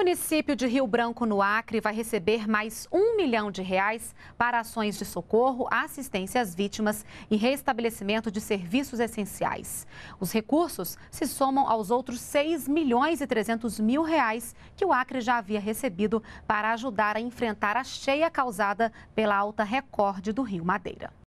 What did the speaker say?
município de Rio Branco, no Acre, vai receber mais um milhão de reais para ações de socorro, assistência às vítimas e restabelecimento de serviços essenciais. Os recursos se somam aos outros 6 milhões e 300 mil reais que o Acre já havia recebido para ajudar a enfrentar a cheia causada pela alta recorde do Rio Madeira.